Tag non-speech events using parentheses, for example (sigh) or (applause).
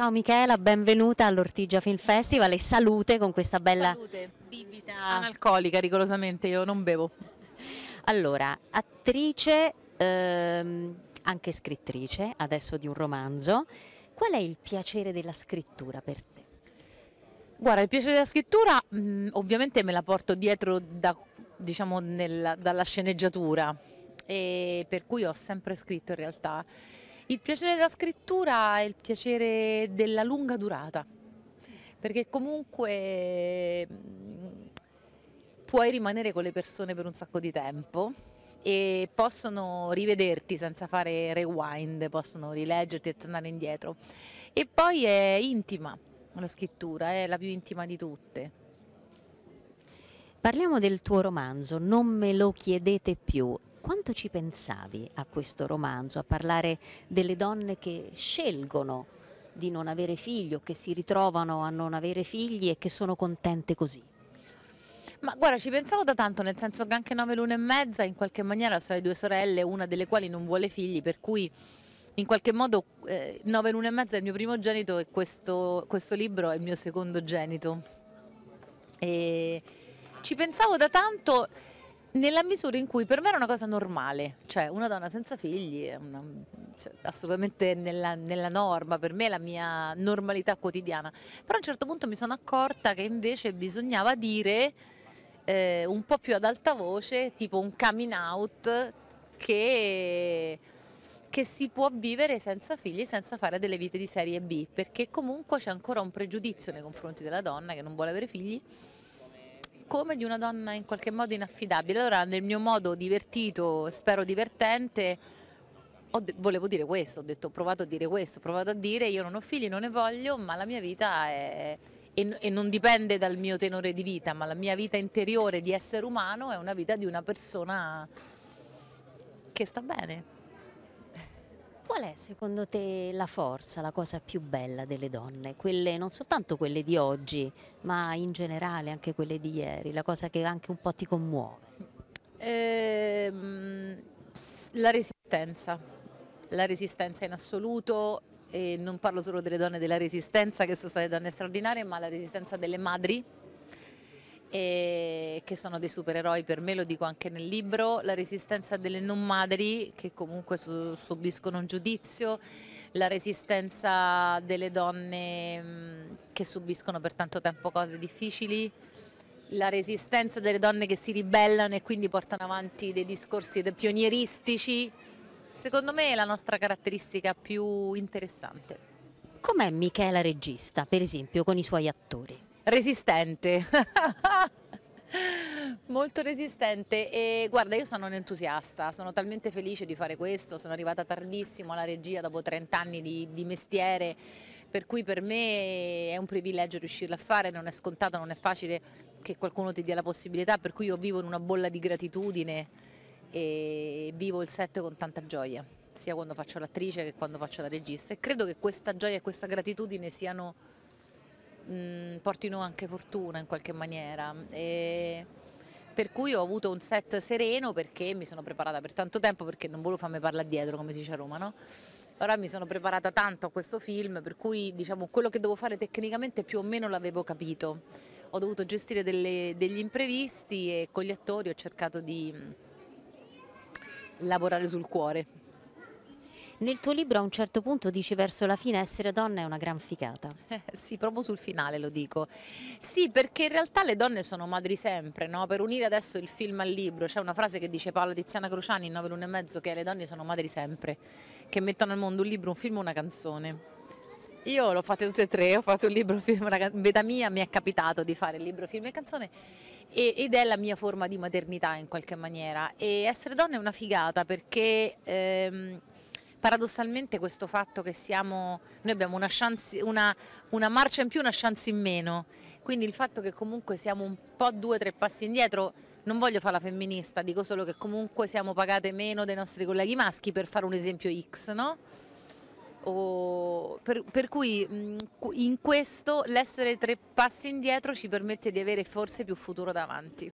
Ciao Michela, benvenuta all'Ortigia Film Festival e salute con questa bella salute. bibita. Analcolica, rigorosamente, io non bevo. Allora, attrice, ehm, anche scrittrice, adesso di un romanzo, qual è il piacere della scrittura per te? Guarda, il piacere della scrittura mh, mm, ovviamente me la porto dietro da, diciamo, nella, dalla sceneggiatura, per cui ho sempre scritto in realtà il piacere della scrittura è il piacere della lunga durata, perché comunque mm, puoi rimanere con le persone per un sacco di tempo e possono rivederti senza fare rewind, possono rileggerti e tornare indietro. E poi è intima la scrittura, è la più intima di tutte. Parliamo del tuo romanzo, Non me lo chiedete più. Quanto ci pensavi a questo romanzo, a parlare delle donne che scelgono di non avere figli o che si ritrovano a non avere figli e che sono contente così? Ma guarda, ci pensavo da tanto, nel senso che anche 9 lune e mezza in qualche maniera sono le due sorelle, una delle quali non vuole figli, per cui in qualche modo eh, 9 lune e mezza è il mio primogenito e questo, questo libro è il mio secondogenito. E ci pensavo da tanto nella misura in cui per me era una cosa normale, cioè una donna senza figli è una, cioè, assolutamente nella, nella, norma, per me è la mia normalità quotidiana, però a un certo punto mi sono accorta che invece bisognava dire eh, un po' più ad alta voce, tipo un coming out che, che si può vivere senza figli, senza fare delle vite di serie B, perché comunque c'è ancora un pregiudizio nei confronti della donna che non vuole avere figli come di una donna in qualche modo inaffidabile. Allora nel mio modo divertito, spero divertente, volevo dire questo, ho, detto, ho provato a dire questo, ho provato a dire io non ho figli, non ne voglio, ma la mia vita è, e, e non dipende dal mio tenore di vita, ma la mia vita interiore di essere umano è una vita di una persona che sta bene. Qual è secondo te la forza, la cosa più bella delle donne? Quelle, non soltanto quelle di oggi, ma in generale anche quelle di ieri, la cosa che anche un po' ti commuove? Eh, la resistenza, la resistenza in assoluto e non parlo solo delle donne della resistenza che sono state donne straordinarie, ma la resistenza delle madri e che sono dei supereroi per me, lo dico anche nel libro, la resistenza delle non madri che comunque subiscono un giudizio, la resistenza delle donne che subiscono per tanto tempo cose difficili, la resistenza delle donne che si ribellano e quindi portano avanti dei discorsi pionieristici, secondo me è la nostra caratteristica più interessante. Com'è Michela regista, per esempio, con i suoi attori? Resistente. (laughs) Molto resistente e guarda io sono un entusiasta, sono talmente felice di fare questo, sono arrivata tardissimo alla regia dopo 30 anni di, di mestiere per cui per me è un privilegio riuscirla a fare, non è scontato, non è facile che qualcuno ti dia la possibilità per cui io vivo in una bolla di gratitudine e vivo il set con tanta gioia sia quando faccio l'attrice che quando faccio la regista e credo che questa gioia e questa gratitudine siano mh, portino anche fortuna in qualche maniera. E per cui ho avuto un set sereno perché mi sono preparata per tanto tempo perché non volevo farmi parlare dietro come si dice a Roma no? Ora mi sono preparata tanto a questo film per cui diciamo quello che devo fare tecnicamente più o meno l'avevo capito ho dovuto gestire delle, degli imprevisti e con gli attori ho cercato di lavorare sul cuore nel tuo libro a un certo punto dici verso la fine essere donna è una gran figata. Eh, (laughs) sì, proprio sul finale lo dico. Sì, perché in realtà le donne sono madri sempre, no? Per unire adesso il film al libro, c'è una frase che dice Paola Tiziana Cruciani in 9 lune e mezzo che le donne sono madri sempre, che mettono al mondo un libro, un film o una canzone. Io l'ho fatta tutte e tre, ho fatto un libro, film, una in vita mia mi è capitato di fare il libro, film e canzone e, ed è la mia forma di maternità in qualche maniera e essere donna è una figata perché ehm, paradossalmente questo fatto che siamo, noi abbiamo una, chance, una, una marcia in più, una chance in meno, quindi il fatto che comunque siamo un po' due o tre passi indietro non voglio fare la femminista, dico solo che comunque siamo pagate meno dei nostri colleghi maschi per fare un esempio X, no? O per, per cui mm, in questo l'essere tre passi indietro ci permette di avere forse più futuro davanti.